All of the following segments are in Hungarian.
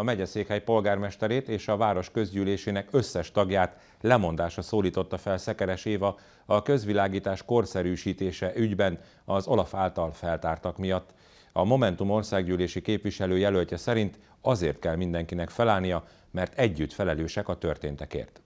a megyeszékhely polgármesterét és a város közgyűlésének összes tagját lemondása szólította fel Szekeres Éva a közvilágítás korszerűsítése ügyben az Olaf által feltártak miatt. A Momentum országgyűlési képviselő jelöltje szerint azért kell mindenkinek felállnia, mert együtt felelősek a történtekért.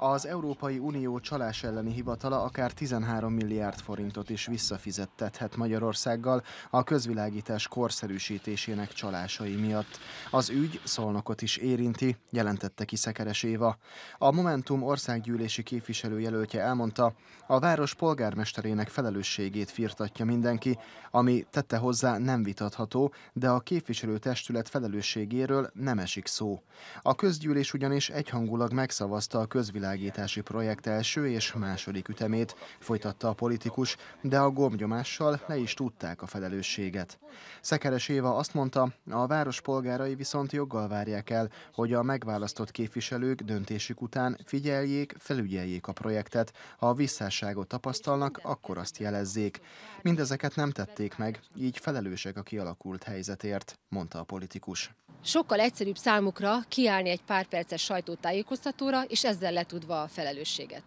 Az Európai Unió csalás elleni hivatala akár 13 milliárd forintot is visszafizettethet Magyarországgal a közvilágítás korszerűsítésének csalásai miatt. Az ügy szolnokot is érinti, jelentette ki Szekeres Éva. A Momentum országgyűlési képviselőjelöltje elmondta, a város polgármesterének felelősségét firtatja mindenki, ami tette hozzá nem vitatható, de a képviselőtestület felelősségéről nem esik szó. A közgyűlés ugyanis egyhangulag megszavazta a közvilágítás átvilágítási projekt első és második ütemét folytatta a politikus, de a gombnyomással le is tudták a felelősséget. Szekeres Éva azt mondta, a város polgárai viszont joggal várják el, hogy a megválasztott képviselők döntésük után figyeljék, felügyeljék a projektet, ha a visszásságot tapasztalnak, akkor azt jelezzék. Mindezeket nem tették meg, így felelősek a kialakult helyzetért, mondta a politikus. Sokkal egyszerűbb számukra kiállni egy pár perces sajtótájékoztatóra, és ezzel letudva a felelősséget.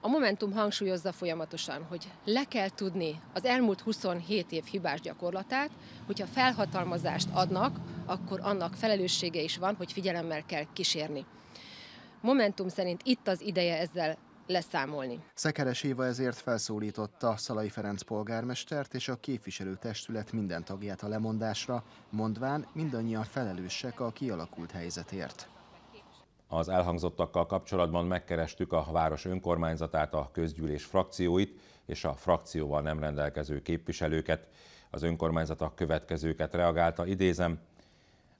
A Momentum hangsúlyozza folyamatosan, hogy le kell tudni az elmúlt 27 év hibás gyakorlatát, hogyha felhatalmazást adnak, akkor annak felelőssége is van, hogy figyelemmel kell kísérni. Momentum szerint itt az ideje ezzel leszámolni. Szekeres Éva ezért felszólította Szalai Ferenc polgármestert és a képviselőtestület minden tagját a lemondásra, mondván mindannyian felelősek a kialakult helyzetért. Az elhangzottakkal kapcsolatban megkerestük a város önkormányzatát, a közgyűlés frakcióit és a frakcióval nem rendelkező képviselőket. Az önkormányzat a következőket reagálta, idézem,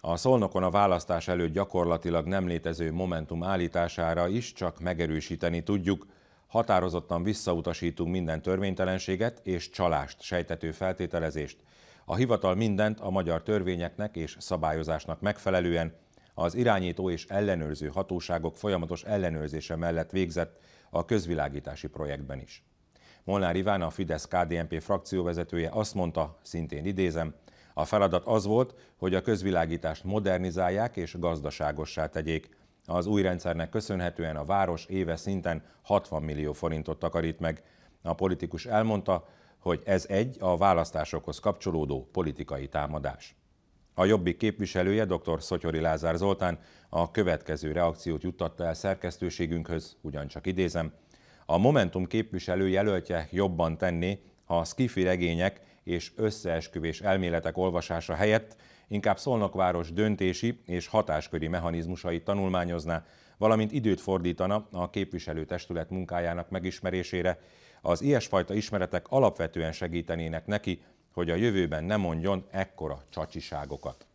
a Szolnokon a választás előtt gyakorlatilag nem létező Momentum állítására is csak megerősíteni tudjuk. Határozottan visszautasítunk minden törvénytelenséget és csalást sejtető feltételezést. A hivatal mindent a magyar törvényeknek és szabályozásnak megfelelően az irányító és ellenőrző hatóságok folyamatos ellenőrzése mellett végzett a közvilágítási projektben is. Molnár Iván, a Fidesz-KDNP frakcióvezetője azt mondta, szintén idézem, a feladat az volt, hogy a közvilágítást modernizálják és gazdaságossá tegyék. Az új rendszernek köszönhetően a város éve szinten 60 millió forintot takarít meg. A politikus elmondta, hogy ez egy a választásokhoz kapcsolódó politikai támadás. A Jobbik képviselője dr. Szotyori Lázár Zoltán a következő reakciót juttatta el szerkesztőségünkhöz, ugyancsak idézem. A Momentum képviselő jelöltje jobban tenni, ha a skifi regények és összeesküvés elméletek olvasása helyett inkább Szolnokváros döntési és hatásköri mechanizmusait tanulmányozná, valamint időt fordítana a képviselőtestület munkájának megismerésére. Az ilyesfajta ismeretek alapvetően segítenének neki, hogy a jövőben ne mondjon ekkora csacsiságokat.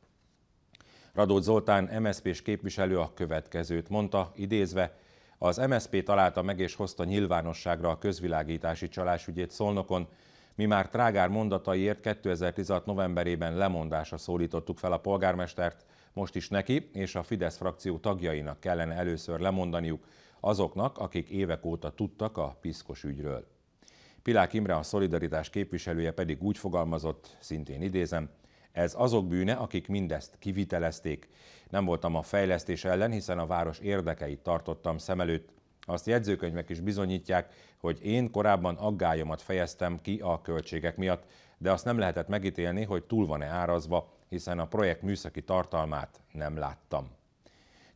Radót Zoltán, mszp s képviselő a következőt mondta, idézve, az MSZP találta meg és hozta nyilvánosságra a közvilágítási csalásügyét Szolnokon, mi már trágár mondataiért 2016 novemberében lemondásra szólítottuk fel a polgármestert, most is neki és a Fidesz frakció tagjainak kellene először lemondaniuk, azoknak, akik évek óta tudtak a piszkos ügyről. Pilák Imre, a szolidaritás képviselője pedig úgy fogalmazott, szintén idézem, ez azok bűne, akik mindezt kivitelezték. Nem voltam a fejlesztés ellen, hiszen a város érdekeit tartottam szem előtt, azt jegyzőkönyvek is bizonyítják, hogy én korábban aggályomat fejeztem ki a költségek miatt, de azt nem lehetett megítélni, hogy túl van-e árazva, hiszen a projekt műszaki tartalmát nem láttam.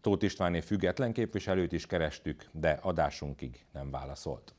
Tóth Istváné független képviselőt is kerestük, de adásunkig nem válaszolt.